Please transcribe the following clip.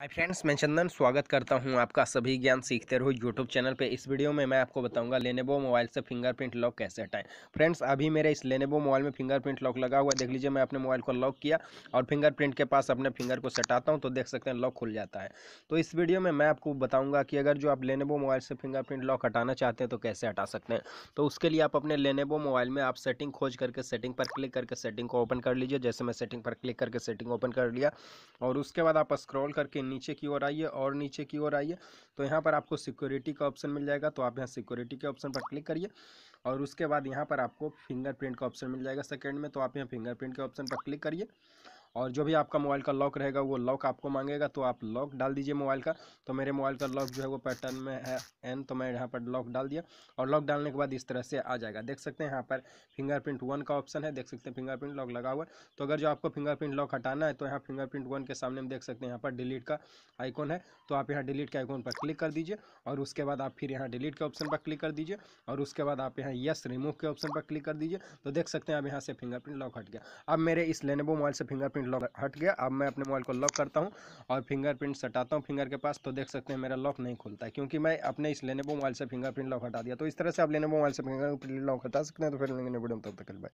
hi friends मैं चंदन स्वागत करता हूं आपका सभी ज्ञान सीखते रहो यूट्यूब चैनल पे इस वीडियो में मैं आपको बताऊंगा लेनेबो मोबाइल से फिंगरप्रिंट लॉक कैसे हटाएं फ्रेंड्स अभी मेरे इस लेनेबो मोबाइल में फिंगरप्रिंट लॉक लगा हुआ है देख लीजिए मैं अपने मोबाइल को लॉक किया और फिंगरप्रिंट के पास अपने फिंगर को सटाता हूँ तो देख सकते हैं लॉक खुल जाता है तो इस वीडियो में मैं आपको बताऊँगा कि अगर जो आप लेनेबो मोबाइल से फिंगरप्रिंट लॉक हटाना चाहते हैं तो कैसे हटा सकते हैं तो उसके लिए आप अपने लेनेबो मोबाइल में आप सेटिंग खोज करके सेटिंग पर क्लिक करके सेटिंग को ओपन कर लीजिए जैसे मैं सेटिंग पर क्लिक करके सेटिंग ओपन कर लिया और उसके बाद आप स्क्रॉल करके नीचे की ओर आइए और नीचे की ओर आइए तो यहाँ पर आपको सिक्योरिटी का ऑप्शन मिल जाएगा तो आप यहाँ सिक्योरिटी के ऑप्शन पर क्लिक करिए और उसके बाद यहाँ पर आपको फिंगरप्रिंट का ऑप्शन मिल जाएगा सेकेंड में तो आप यहाँ फिंगरप्रिंट के ऑप्शन पर क्लिक करिए और जो भी आपका मोबाइल का लॉक रहेगा वो लॉक आपको मांगेगा तो आप लॉक डाल दीजिए मोबाइल का तो मेरे मोबाइल का लॉक जो है वो पैटर्न में है एन तो मैं यहाँ पर लॉक डाल दिया और लॉक डालने के बाद इस तरह से आ जाएगा देख सकते हैं यहाँ पर फिंगरप्रिंट वन का ऑप्शन है देख सकते हैं फिंगरप्रिंट लॉक लगा हुआ तो अगर जो आपको फिंगरप्रिंट लॉक हटाना है तो यहाँ फिंगरप्रिंट वन के सामने देख सकते हैं यहाँ पर डिलीट का आइकॉन है तो आप यहाँ डिलीट के आइकॉन पर क्लिक कर दीजिए और उसके बाद आप फिर यहाँ डिलीट के ऑप्शन पर क्लिक कर दीजिए और उसके बाद आप यहाँ यस रिमूव के ऑप्शन पर क्लिक कर दीजिए तो देख सकते हैं आप यहाँ से फिंगरप्रिंट लॉक हट गया अब मेरे इस लेनेबो मोबाइल से फिंगरप्रिंट फिंगरप्रिंट लॉक हट गया अब मैं अपने मोबाइल को लॉक करता हूँ और फिंगरप्रिंट सटाता हूँ फिंगर के पास तो देख सकते हैं मेरा लॉक नहीं खुलता है क्योंकि मैं अपने इस लेनेबो मोबाइल से फिंगरप्रिंट लॉक हटा दिया तो इस तरह से आप लेनेबो मोबाइल से फिंगरप्रिंट लॉक हटा सकते हैं तो फिर लेंगे वीडियो तब तक बाय